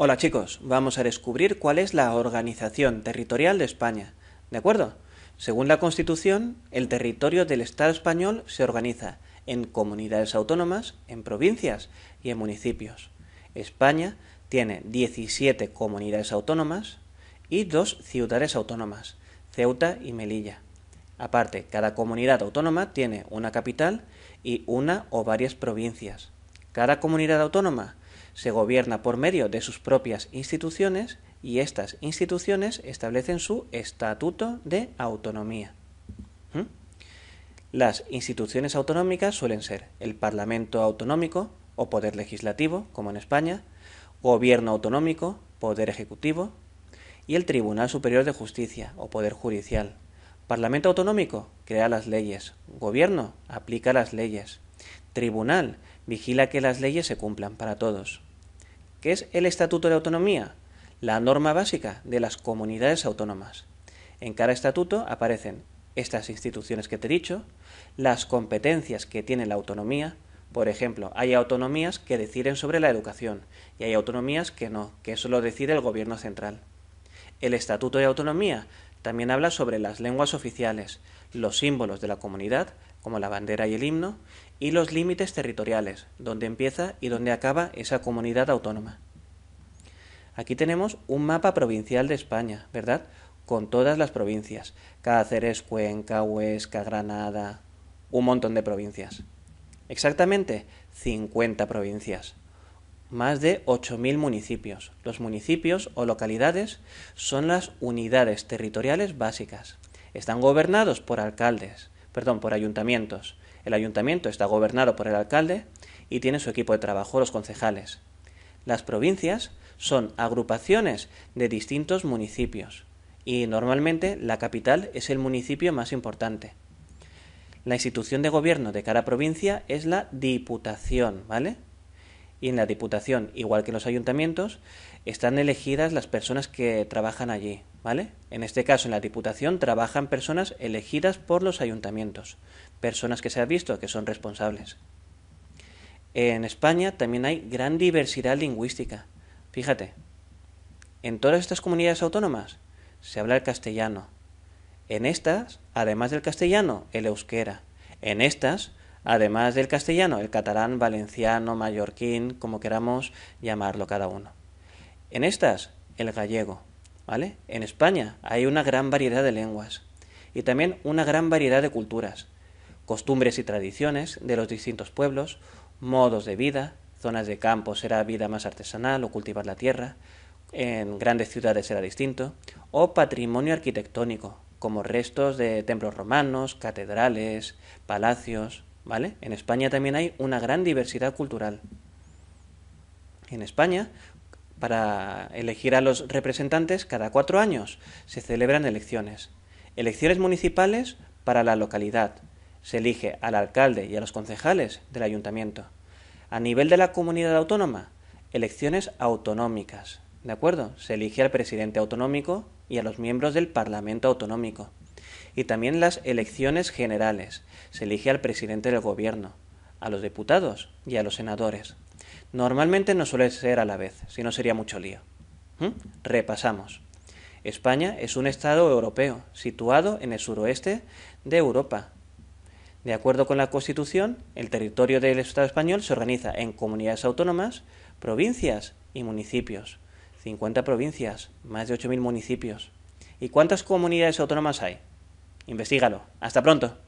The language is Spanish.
Hola chicos, vamos a descubrir cuál es la organización territorial de España. ¿De acuerdo? Según la Constitución, el territorio del Estado español se organiza en comunidades autónomas, en provincias y en municipios. España tiene 17 comunidades autónomas y dos ciudades autónomas, Ceuta y Melilla. Aparte, cada comunidad autónoma tiene una capital y una o varias provincias. Cada comunidad autónoma se gobierna por medio de sus propias instituciones y estas instituciones establecen su estatuto de autonomía. ¿Mm? Las instituciones autonómicas suelen ser el Parlamento autonómico o Poder Legislativo, como en España, Gobierno autonómico, Poder Ejecutivo y el Tribunal Superior de Justicia o Poder Judicial. Parlamento autonómico crea las leyes, Gobierno aplica las leyes, Tribunal vigila que las leyes se cumplan para todos que es el Estatuto de Autonomía, la norma básica de las comunidades autónomas. En cada estatuto aparecen estas instituciones que te he dicho, las competencias que tiene la autonomía, por ejemplo, hay autonomías que deciden sobre la educación y hay autonomías que no, que eso lo decide el gobierno central. El Estatuto de Autonomía también habla sobre las lenguas oficiales, los símbolos de la comunidad, como la bandera y el himno, y los límites territoriales, donde empieza y donde acaba esa comunidad autónoma. Aquí tenemos un mapa provincial de España, ¿verdad? Con todas las provincias. Cáceres, Cuenca, Huesca, Granada. Un montón de provincias. Exactamente 50 provincias más de 8.000 municipios. Los municipios o localidades son las unidades territoriales básicas. Están gobernados por alcaldes, perdón, por ayuntamientos. El ayuntamiento está gobernado por el alcalde y tiene su equipo de trabajo, los concejales. Las provincias son agrupaciones de distintos municipios y normalmente la capital es el municipio más importante. La institución de gobierno de cada provincia es la diputación, ¿vale? y en la Diputación, igual que en los ayuntamientos, están elegidas las personas que trabajan allí, ¿vale? En este caso, en la Diputación trabajan personas elegidas por los ayuntamientos, personas que se ha visto que son responsables. En España también hay gran diversidad lingüística. Fíjate, en todas estas comunidades autónomas se habla el castellano. En estas, además del castellano, el euskera. En estas además del castellano, el catalán, valenciano, mallorquín, como queramos llamarlo cada uno. En estas, el gallego, ¿vale? En España hay una gran variedad de lenguas y también una gran variedad de culturas, costumbres y tradiciones de los distintos pueblos, modos de vida, zonas de campo será vida más artesanal o cultivar la tierra, en grandes ciudades será distinto, o patrimonio arquitectónico, como restos de templos romanos, catedrales, palacios, en España también hay una gran diversidad cultural. En España, para elegir a los representantes, cada cuatro años se celebran elecciones. Elecciones municipales para la localidad. Se elige al alcalde y a los concejales del ayuntamiento. A nivel de la comunidad autónoma, elecciones autonómicas. ¿De acuerdo? Se elige al presidente autonómico y a los miembros del Parlamento autonómico y también las elecciones generales. Se elige al presidente del gobierno, a los diputados y a los senadores. Normalmente no suele ser a la vez, si no sería mucho lío. ¿Mm? Repasamos. España es un Estado europeo, situado en el suroeste de Europa. De acuerdo con la Constitución, el territorio del Estado español se organiza en comunidades autónomas, provincias y municipios. 50 provincias, más de 8.000 municipios. ¿Y cuántas comunidades autónomas hay? Investígalo. Hasta pronto.